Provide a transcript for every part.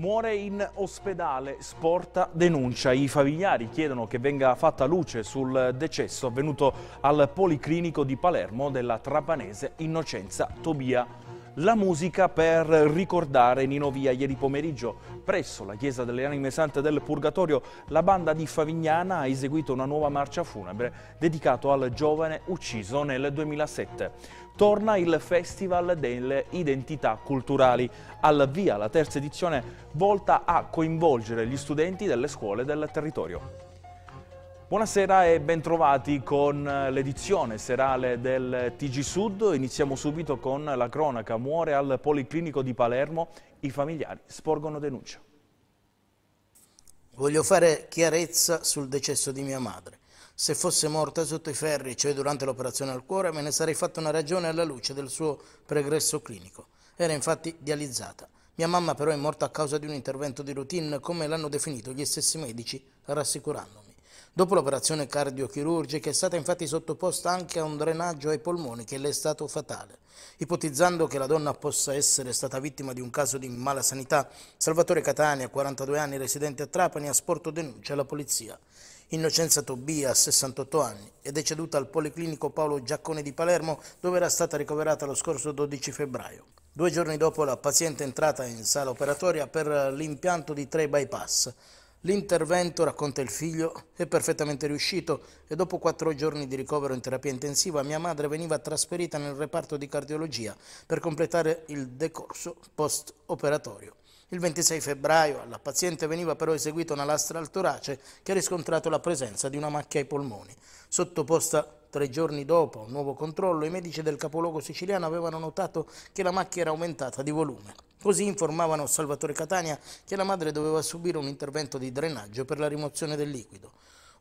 Muore in ospedale, sporta denuncia. I familiari chiedono che venga fatta luce sul decesso avvenuto al Policlinico di Palermo della trapanese Innocenza Tobia la musica per ricordare Nino Via ieri pomeriggio presso la chiesa delle anime sante del Purgatorio la banda di Favignana ha eseguito una nuova marcia funebre dedicata al giovane ucciso nel 2007 torna il Festival delle Identità Culturali. Al via la terza edizione volta a coinvolgere gli studenti delle scuole del territorio. Buonasera e bentrovati con eh, l'edizione serale del TG Sud. Iniziamo subito con la cronaca. Muore al Policlinico di Palermo, i familiari sporgono denuncia. Voglio fare chiarezza sul decesso di mia madre. Se fosse morta sotto i ferri, cioè durante l'operazione al cuore, me ne sarei fatta una ragione alla luce del suo pregresso clinico. Era infatti dializzata. Mia mamma però è morta a causa di un intervento di routine, come l'hanno definito gli stessi medici, rassicurando. Dopo l'operazione cardiochirurgica è stata infatti sottoposta anche a un drenaggio ai polmoni che le è stato fatale. Ipotizzando che la donna possa essere stata vittima di un caso di mala sanità, Salvatore Catania, 42 anni, residente a Trapani, ha sporto denuncia alla polizia. Innocenza Tobia, 68 anni, è deceduta al Policlinico Paolo Giaccone di Palermo, dove era stata ricoverata lo scorso 12 febbraio. Due giorni dopo la paziente è entrata in sala operatoria per l'impianto di tre bypass. L'intervento, racconta il figlio, è perfettamente riuscito e dopo quattro giorni di ricovero in terapia intensiva mia madre veniva trasferita nel reparto di cardiologia per completare il decorso post-operatorio. Il 26 febbraio alla paziente veniva però eseguita una lastra al torace che ha riscontrato la presenza di una macchia ai polmoni. Sottoposta Tre giorni dopo un nuovo controllo, i medici del capoluogo siciliano avevano notato che la macchia era aumentata di volume. Così informavano Salvatore Catania che la madre doveva subire un intervento di drenaggio per la rimozione del liquido.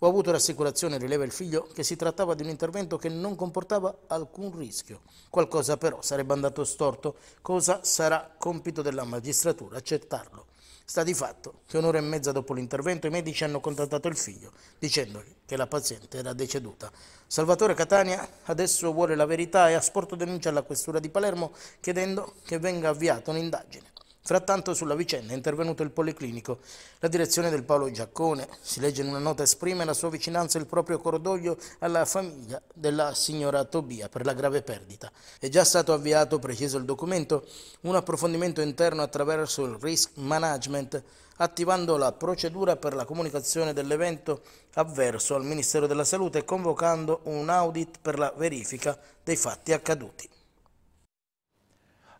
Ho avuto rassicurazione, rileva il figlio, che si trattava di un intervento che non comportava alcun rischio. Qualcosa però sarebbe andato storto, cosa sarà compito della magistratura accettarlo? Sta di fatto che un'ora e mezza dopo l'intervento i medici hanno contattato il figlio dicendogli che la paziente era deceduta. Salvatore Catania adesso vuole la verità e ha sporto denuncia alla questura di Palermo chiedendo che venga avviata un'indagine. Frattanto sulla vicenda è intervenuto il Policlinico. La direzione del Paolo Giaccone, si legge in una nota, esprime la sua vicinanza e il proprio cordoglio alla famiglia della signora Tobia per la grave perdita. È già stato avviato, preciso il documento, un approfondimento interno attraverso il risk management, attivando la procedura per la comunicazione dell'evento avverso al Ministero della Salute e convocando un audit per la verifica dei fatti accaduti.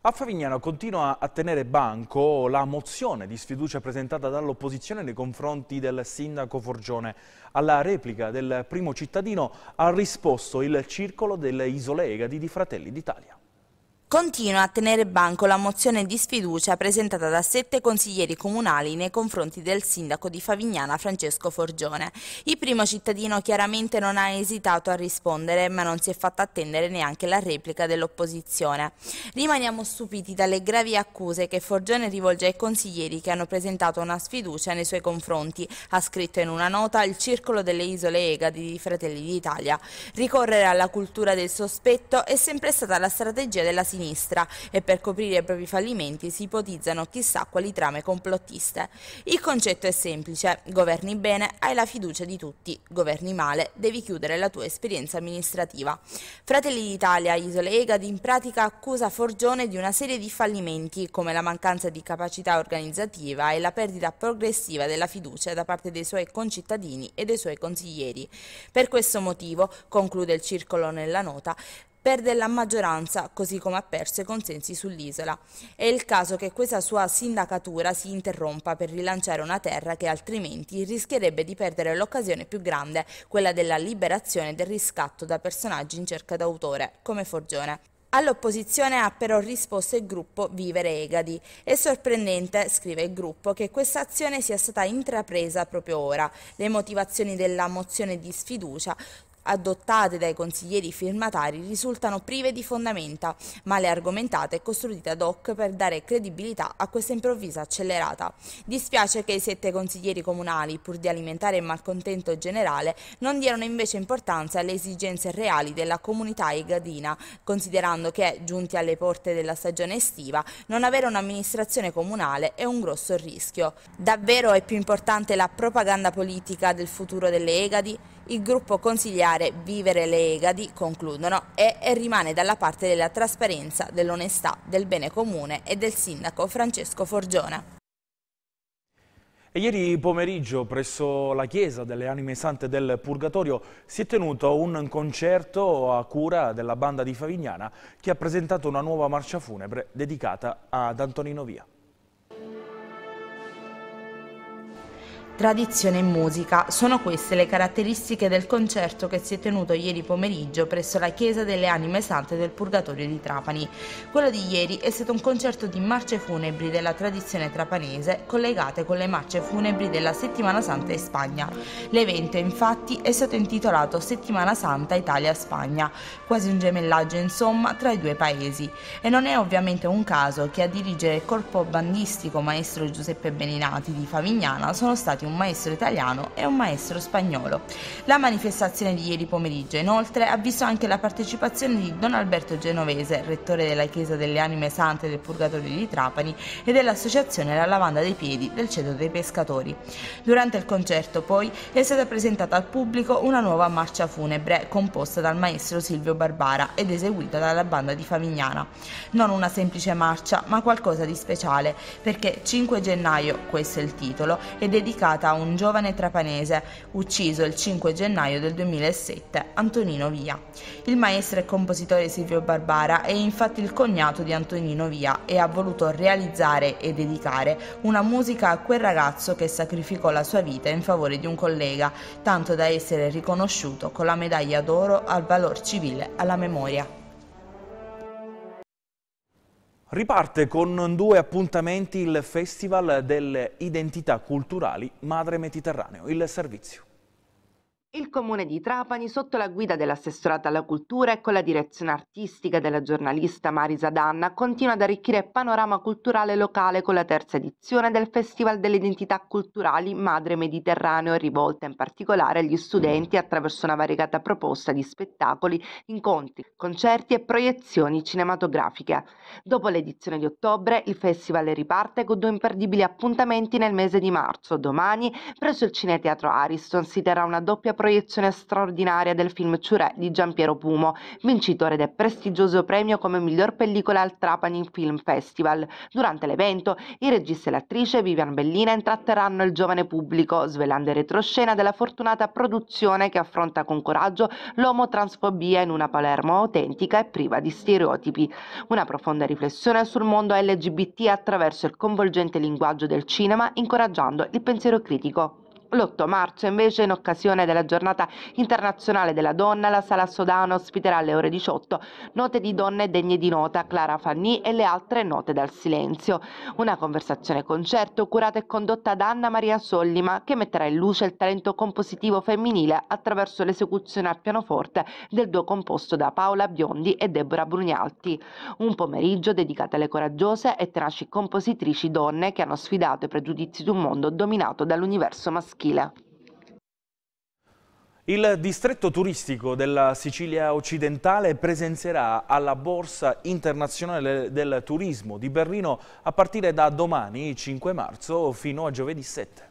A Favignano continua a tenere banco la mozione di sfiducia presentata dall'opposizione nei confronti del sindaco Forgione. Alla replica del primo cittadino ha risposto il circolo delle Isole Egadi di Fratelli d'Italia. Continua a tenere banco la mozione di sfiducia presentata da sette consiglieri comunali nei confronti del sindaco di Favignana Francesco Forgione. Il primo cittadino chiaramente non ha esitato a rispondere ma non si è fatto attendere neanche la replica dell'opposizione. Rimaniamo stupiti dalle gravi accuse che Forgione rivolge ai consiglieri che hanno presentato una sfiducia nei suoi confronti, ha scritto in una nota il Circolo delle Isole Egadi di Fratelli d'Italia. Ricorrere alla cultura del sospetto è sempre stata la strategia della sinistra sinistra e per coprire i propri fallimenti si ipotizzano chissà quali trame complottiste. Il concetto è semplice, governi bene, hai la fiducia di tutti, governi male, devi chiudere la tua esperienza amministrativa. Fratelli d'Italia, Isole Egad in pratica accusa Forgione di una serie di fallimenti come la mancanza di capacità organizzativa e la perdita progressiva della fiducia da parte dei suoi concittadini e dei suoi consiglieri. Per questo motivo, conclude il circolo nella nota, perde la maggioranza, così come ha perso i consensi sull'isola. È il caso che questa sua sindacatura si interrompa per rilanciare una terra che altrimenti rischierebbe di perdere l'occasione più grande, quella della liberazione e del riscatto da personaggi in cerca d'autore, come Forgione. All'opposizione ha però risposto il gruppo Vivere Egadi. È sorprendente, scrive il gruppo, che questa azione sia stata intrapresa proprio ora. Le motivazioni della mozione di sfiducia adottate dai consiglieri firmatari risultano prive di fondamenta, male argomentate e costruite ad hoc per dare credibilità a questa improvvisa accelerata. Dispiace che i sette consiglieri comunali, pur di alimentare il malcontento generale, non diano invece importanza alle esigenze reali della comunità egadina, considerando che, giunti alle porte della stagione estiva, non avere un'amministrazione comunale è un grosso rischio. Davvero è più importante la propaganda politica del futuro delle Egadi? il gruppo consigliare Vivere le Egadi, concludono, è e rimane dalla parte della trasparenza, dell'onestà, del bene comune e del sindaco Francesco Forgione. E ieri pomeriggio presso la chiesa delle anime sante del Purgatorio si è tenuto un concerto a cura della banda di Favignana che ha presentato una nuova marcia funebre dedicata ad Antonino Via. tradizione e musica. Sono queste le caratteristiche del concerto che si è tenuto ieri pomeriggio presso la Chiesa delle Anime Sante del Purgatorio di Trapani. Quello di ieri è stato un concerto di marce funebri della tradizione trapanese collegate con le marce funebri della Settimana Santa in Spagna. L'evento infatti è stato intitolato Settimana Santa Italia-Spagna, quasi un gemellaggio insomma tra i due paesi. E non è ovviamente un caso che a dirigere il corpo bandistico maestro Giuseppe Beninati di Favignana sono stati un maestro italiano e un maestro spagnolo. La manifestazione di ieri pomeriggio, inoltre, ha visto anche la partecipazione di Don Alberto Genovese, rettore della Chiesa delle Anime Sante del Purgatorio di Trapani e dell'Associazione La Lavanda dei Piedi del Ceto dei Pescatori. Durante il concerto, poi, è stata presentata al pubblico una nuova marcia funebre composta dal maestro Silvio Barbara ed eseguita dalla banda di Famignana. Non una semplice marcia, ma qualcosa di speciale, perché 5 gennaio, questo è il titolo, è dedicato imputata un giovane trapanese ucciso il 5 gennaio del 2007, Antonino Via. Il maestro e compositore Silvio Barbara è infatti il cognato di Antonino Via e ha voluto realizzare e dedicare una musica a quel ragazzo che sacrificò la sua vita in favore di un collega, tanto da essere riconosciuto con la medaglia d'oro al valor civile alla memoria. Riparte con due appuntamenti il Festival delle Identità Culturali Madre Mediterraneo, il servizio. Il comune di Trapani, sotto la guida dell'assessorato alla cultura e con la direzione artistica della giornalista Marisa Danna, continua ad arricchire il panorama culturale locale con la terza edizione del Festival delle Identità Culturali Madre Mediterraneo, rivolta in particolare agli studenti attraverso una variegata proposta di spettacoli, incontri, concerti e proiezioni cinematografiche. Dopo l'edizione di ottobre, il festival riparte con due imperdibili appuntamenti nel mese di marzo. Domani, presso il Cineteatro Ariston, si terrà una doppia proiezione straordinaria del film Ciurè di Giampiero Pumo, vincitore del prestigioso premio come miglior pellicola al Trapani Film Festival. Durante l'evento, il regista e l'attrice Vivian Bellina intratterranno il giovane pubblico, svelando il retroscena della fortunata produzione che affronta con coraggio l'omotransfobia in una Palermo autentica e priva di stereotipi. Una profonda riflessione sul mondo LGBT attraverso il coinvolgente linguaggio del cinema, incoraggiando il pensiero critico. L'8 marzo invece in occasione della giornata internazionale della donna la Sala Sodano ospiterà alle ore 18 note di donne degne di nota Clara Fanny e le altre note dal silenzio. Una conversazione concerto curata e condotta da Anna Maria Sollima che metterà in luce il talento compositivo femminile attraverso l'esecuzione al pianoforte del duo composto da Paola Biondi e Deborah Brugnalti. Un pomeriggio dedicato alle coraggiose e tenaci compositrici donne che hanno sfidato i pregiudizi di un mondo dominato dall'universo maschile. Schila. Il distretto turistico della Sicilia occidentale presenzierà alla Borsa internazionale del turismo di Berlino a partire da domani 5 marzo fino a giovedì 7.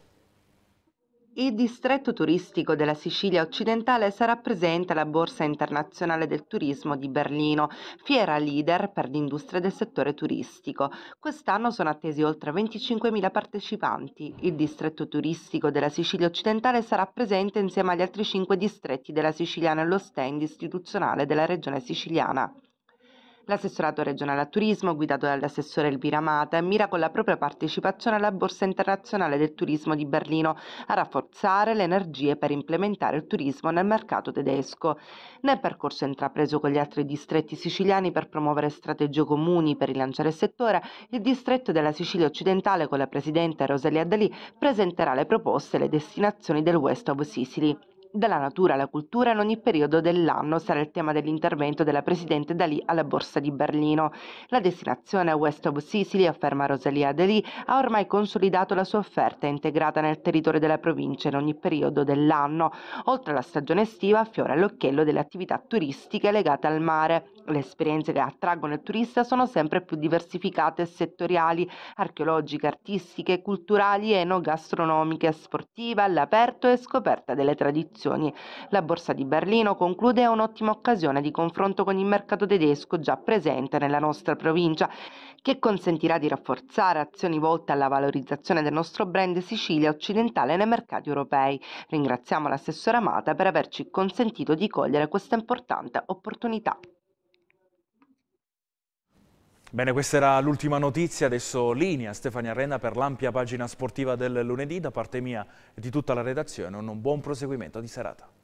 Il distretto turistico della Sicilia occidentale sarà presente alla Borsa internazionale del turismo di Berlino, fiera leader per l'industria del settore turistico. Quest'anno sono attesi oltre 25.000 partecipanti. Il distretto turistico della Sicilia occidentale sarà presente insieme agli altri cinque distretti della Sicilia nello stand istituzionale della regione siciliana. L'assessorato regionale a turismo, guidato dall'assessore Elvira Mata, mira con la propria partecipazione alla Borsa internazionale del turismo di Berlino a rafforzare le energie per implementare il turismo nel mercato tedesco. Nel percorso intrapreso con gli altri distretti siciliani per promuovere strategie comuni per rilanciare il settore, il distretto della Sicilia occidentale con la presidente Rosalia Dalì presenterà le proposte e le destinazioni del West of Sicily. Dalla natura alla cultura in ogni periodo dell'anno sarà il tema dell'intervento della Presidente Dalì alla Borsa di Berlino. La destinazione West of Sicily, afferma Rosalia Dalì, ha ormai consolidato la sua offerta integrata nel territorio della provincia in ogni periodo dell'anno. Oltre alla stagione estiva affiora l'occhiello delle attività turistiche legate al mare. Le esperienze che attraggono il turista sono sempre più diversificate e settoriali, archeologiche, artistiche, culturali, enogastronomiche, sportive, all'aperto e scoperta delle tradizioni istituzioni. La borsa di Berlino conclude un'ottima occasione di confronto con il mercato tedesco già presente nella nostra provincia, che consentirà di rafforzare azioni volte alla valorizzazione del nostro brand Sicilia occidentale nei mercati europei. Ringraziamo l'assessore Amata per averci consentito di cogliere questa importante opportunità. Bene, questa era l'ultima notizia, adesso linea Stefania Renda per l'ampia pagina sportiva del lunedì da parte mia e di tutta la redazione, un buon proseguimento di serata.